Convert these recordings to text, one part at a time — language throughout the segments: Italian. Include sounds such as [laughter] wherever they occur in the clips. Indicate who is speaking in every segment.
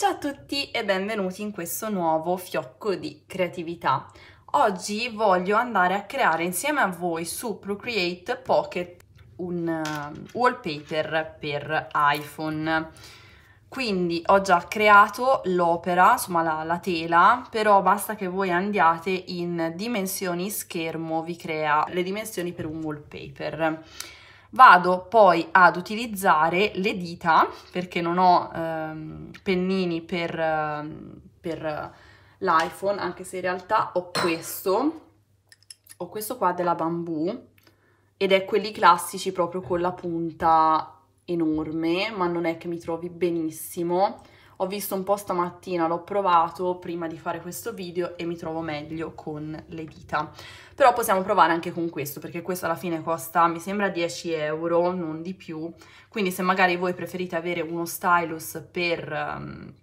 Speaker 1: Ciao a tutti e benvenuti in questo nuovo fiocco di creatività. Oggi voglio andare a creare insieme a voi su Procreate Pocket un uh, wallpaper per iPhone. Quindi ho già creato l'opera, insomma la, la tela, però basta che voi andiate in dimensioni schermo, vi crea le dimensioni per un wallpaper. Vado poi ad utilizzare le dita perché non ho ehm, pennini per, ehm, per eh, l'iPhone, anche se in realtà ho questo, ho questo qua della bambù ed è quelli classici proprio con la punta enorme, ma non è che mi trovi benissimo ho visto un po' stamattina, l'ho provato prima di fare questo video e mi trovo meglio con le dita. Però possiamo provare anche con questo, perché questo alla fine costa, mi sembra, 10 euro, non di più. Quindi se magari voi preferite avere uno stylus per... Um,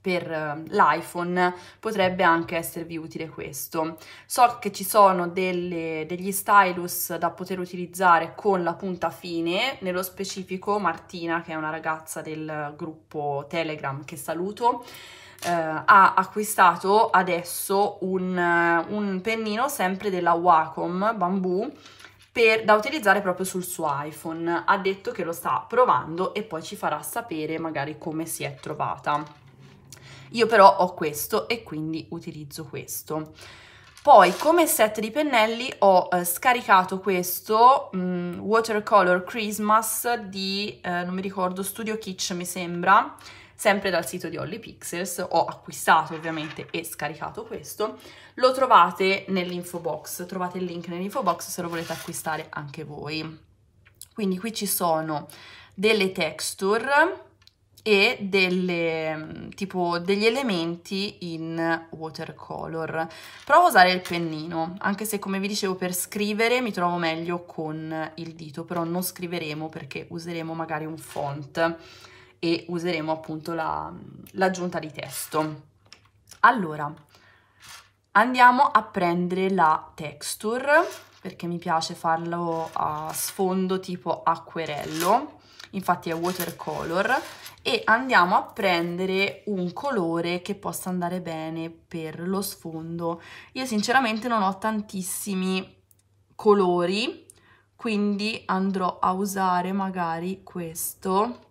Speaker 1: per ehm, l'iPhone potrebbe anche esservi utile questo. So che ci sono delle, degli stylus da poter utilizzare con la punta fine, nello specifico Martina che è una ragazza del gruppo Telegram che saluto, eh, ha acquistato adesso un, eh, un, pennino sempre della Wacom Bamboo per, da utilizzare proprio sul suo iPhone. Ha detto che lo sta provando e poi ci farà sapere magari come si è trovata. Io però ho questo e quindi utilizzo questo. Poi come set di pennelli ho eh, scaricato questo mh, mm, Watercolor Christmas di, eh, non mi ricordo, Studio Kitsch mi sembra, sempre dal sito di Holly Pixels, ho acquistato ovviamente e scaricato questo, lo trovate nell'info box, trovate il link nell'info box se lo volete acquistare anche voi. Quindi qui ci sono delle texture, e delle, mm, tipo, degli elementi in watercolor. Provo a usare il pennino, anche se come vi dicevo per scrivere mi trovo meglio con il dito, però non scriveremo perché useremo magari un font e useremo appunto mm, l'aggiunta la, di testo. Allora, andiamo a prendere la texture perché mi piace farlo a sfondo tipo acquerello infatti è watercolor, e andiamo a prendere un colore che possa andare bene per lo sfondo. Io sinceramente non ho tantissimi colori, quindi andrò a usare magari questo.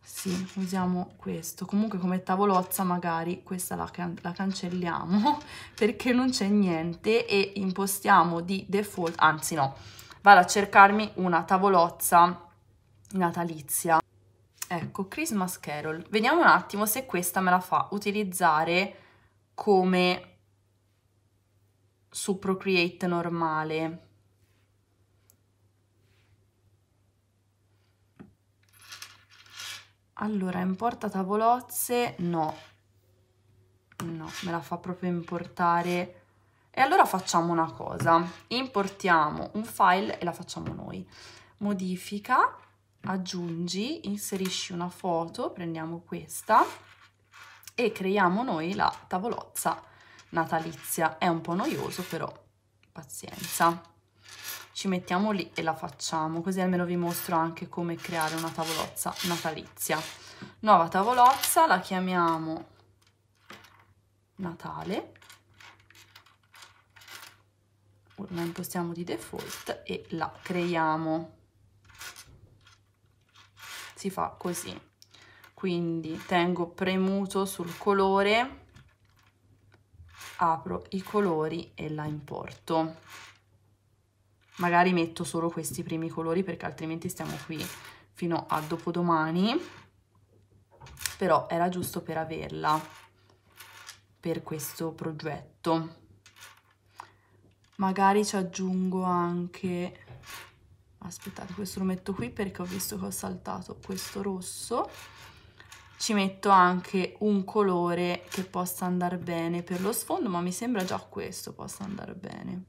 Speaker 1: Sì, usiamo questo. Comunque come tavolozza magari questa la, can la cancelliamo [laughs] perché non c'è niente e impostiamo di default, anzi no, vado a cercarmi una tavolozza natalizia. Ecco, Christmas Carol. Vediamo un attimo se questa me la fa utilizzare come su Procreate normale. Allora, importa tavolozze? No. No, me la fa proprio importare. E allora facciamo una cosa. Importiamo un file e la facciamo noi. Modifica aggiungi, inserisci una foto, prendiamo questa e creiamo noi la tavolozza natalizia. È un po' noioso però pazienza. Ci mettiamo lì e la facciamo così almeno vi mostro anche come creare una tavolozza natalizia. Nuova tavolozza, la chiamiamo Natale la impostiamo di default e la creiamo si fa così. Quindi tengo premuto sul colore, apro i colori e la importo. Magari metto solo questi primi colori perché altrimenti stiamo qui fino a dopodomani, però era giusto per averla per questo progetto. Magari ci aggiungo anche aspettate questo lo metto qui perché ho visto che ho saltato questo rosso ci metto anche un colore che possa andare bene per lo sfondo ma mi sembra già questo possa andare bene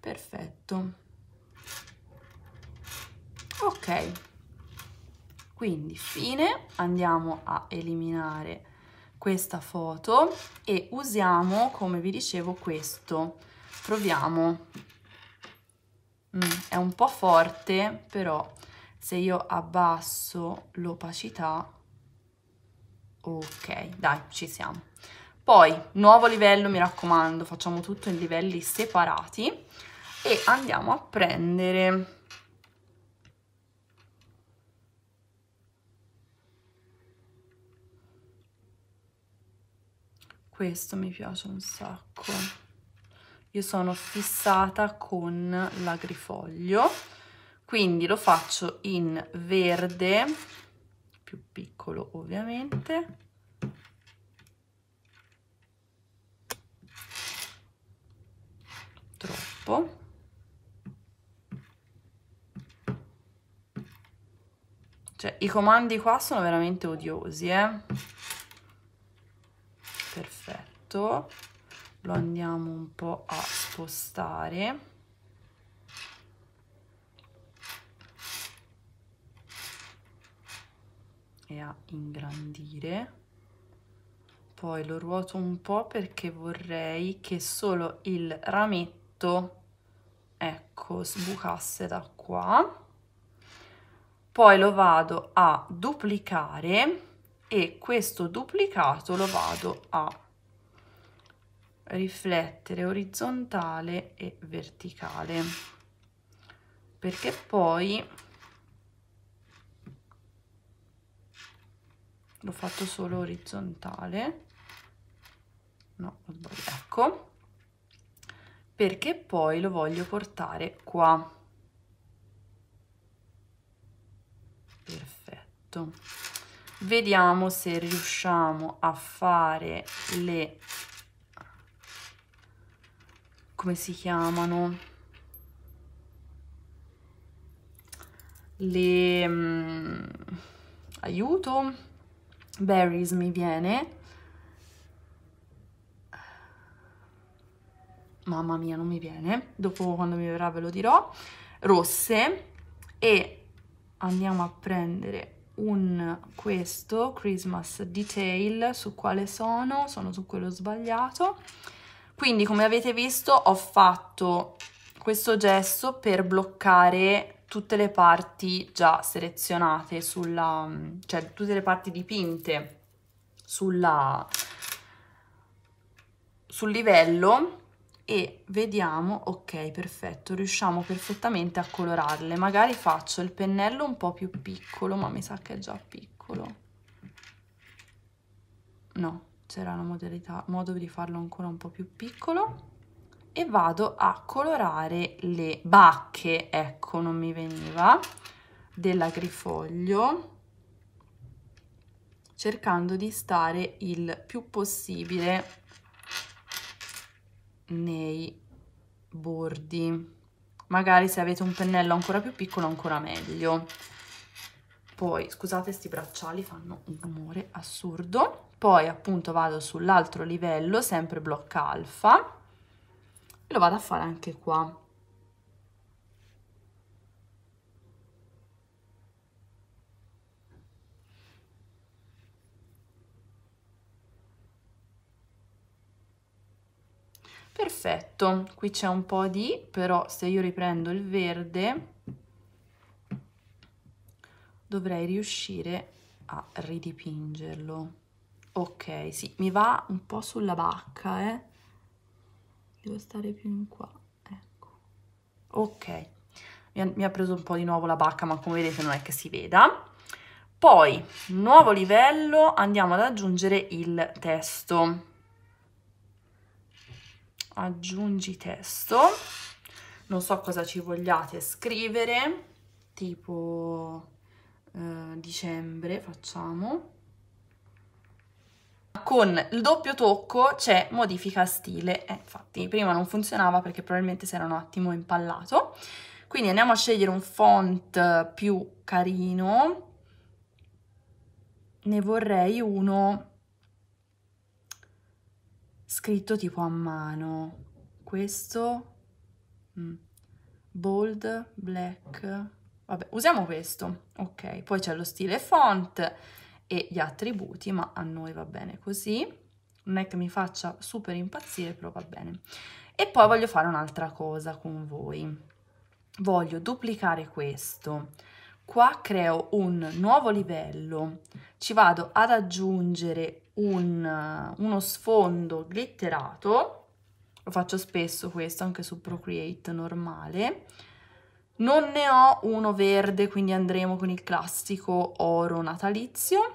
Speaker 1: perfetto ok quindi fine andiamo a eliminare questa foto e usiamo come vi dicevo questo proviamo mm, è un po' forte però se io abbasso l'opacità ok dai ci siamo poi nuovo livello mi raccomando facciamo tutto in livelli separati e andiamo a prendere questo mi piace un sacco io sono fissata con l'agrifoglio, quindi lo faccio in verde, più piccolo ovviamente, troppo. Cioè, i comandi qua sono veramente odiosi, eh? Perfetto lo andiamo un po' a spostare e a ingrandire poi lo ruoto un po' perché vorrei che solo il rametto ecco sbucasse da qua poi lo vado a duplicare e questo duplicato lo vado a riflettere orizzontale e verticale perché poi l'ho fatto solo orizzontale no ecco perché poi lo voglio portare qua perfetto vediamo se riusciamo a fare le come si chiamano le um, aiuto berries mi viene mamma mia non mi viene dopo quando mi verrà ve lo dirò rosse e andiamo a prendere un questo Christmas detail su quale sono sono su quello sbagliato quindi come avete visto ho fatto questo gesso per bloccare tutte le parti già selezionate sulla, cioè tutte le parti dipinte sulla, sul livello e vediamo, ok perfetto, riusciamo perfettamente a colorarle, magari faccio il pennello un po' più piccolo, ma mi sa che è già piccolo, no, c'era una modalità, modo di farlo ancora un po' più piccolo e vado a colorare le bacche, ecco non mi veniva, dell'agrifoglio cercando di stare il più possibile nei bordi. Magari se avete un pennello ancora più piccolo ancora meglio. Poi, scusate, questi bracciali fanno un rumore assurdo poi appunto vado sull'altro livello, sempre blocca alfa, e lo vado a fare anche qua. Perfetto, qui c'è un po' di, però se io riprendo il verde dovrei riuscire a ridipingerlo. Ok, sì, mi va un po' sulla bacca, eh. Devo stare più in qua, ecco. Ok, mi ha, mi ha preso un po' di nuovo la bacca, ma come vedete non è che si veda. Poi, nuovo livello, andiamo ad aggiungere il testo. Aggiungi testo. Non so cosa ci vogliate scrivere, tipo eh, dicembre facciamo con il doppio tocco c'è modifica stile, eh, infatti prima non funzionava perché probabilmente si era un attimo impallato, quindi andiamo a scegliere un font più carino, ne vorrei uno scritto tipo a mano, questo, mm, bold, black, vabbè usiamo questo, ok, poi c'è lo stile font, e gli attributi, ma a noi va bene così. Non è che mi faccia super impazzire, però va bene. E poi voglio fare un'altra cosa con voi. Voglio duplicare questo. Qua creo un nuovo livello, ci vado ad aggiungere un, uno sfondo glitterato, lo faccio spesso questo anche su Procreate normale, non ne ho uno verde, quindi andremo con il classico oro natalizio.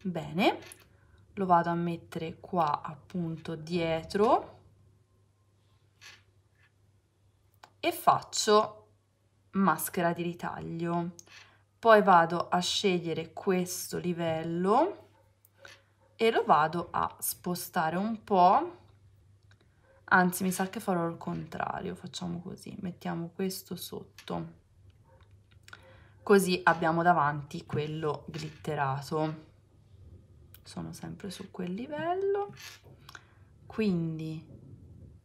Speaker 1: Bene, lo vado a mettere qua appunto dietro e faccio maschera di ritaglio. Poi vado a scegliere questo livello e lo vado a spostare un po' Anzi, mi sa che farò il contrario, facciamo così, mettiamo questo sotto. Così abbiamo davanti quello glitterato. Sono sempre su quel livello. Quindi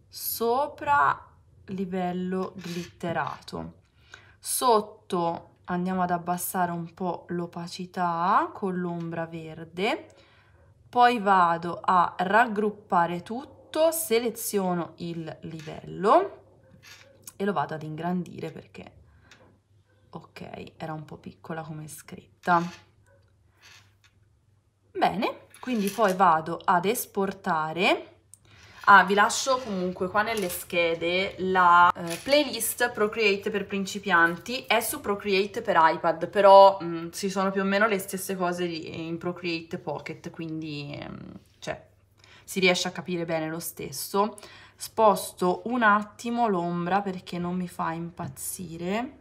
Speaker 1: sopra livello glitterato. Sotto andiamo ad abbassare un po' l'opacità con l'ombra verde, poi vado a raggruppare tutto sotto, seleziono il livello e lo vado ad ingrandire perché, ok, era un po' piccola come scritta. Bene, quindi poi vado ad esportare Ah, vi lascio comunque qua nelle schede la eh, playlist Procreate per principianti, è su Procreate per iPad, però mh, mm, ci sono più o meno le stesse cose in Procreate Pocket, quindi mh, mm, cioè, si riesce a capire bene lo stesso. Sposto un attimo l'ombra perché non mi fa impazzire.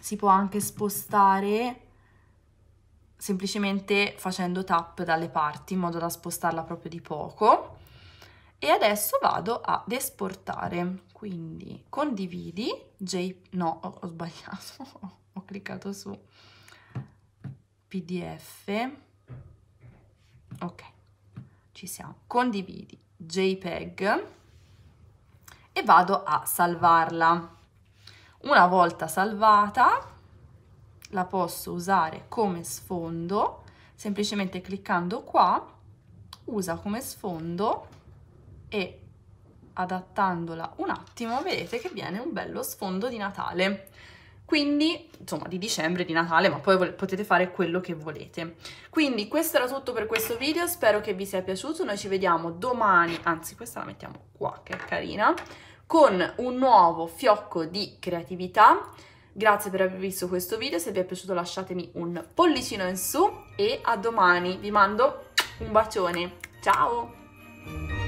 Speaker 1: Si può anche spostare semplicemente facendo tap dalle parti in modo da spostarla proprio di poco. E adesso vado ad esportare, quindi condividi, J... no, ho, ho sbagliato, [laughs] ho cliccato su PDF, ok ci siamo, condividi, JPEG e vado a salvarla. Una volta salvata la posso usare come sfondo, semplicemente cliccando qua, usa come sfondo e adattandola un attimo vedete che viene un bello sfondo di Natale quindi insomma di dicembre, di Natale, ma poi potete fare quello che volete. Quindi questo era tutto per questo video, spero che vi sia piaciuto, noi ci vediamo domani, anzi questa la mettiamo qua che è carina, con un nuovo fiocco di creatività. Grazie per aver visto questo video, se vi è piaciuto lasciatemi un pollicino in su e a domani, vi mando un bacione, ciao!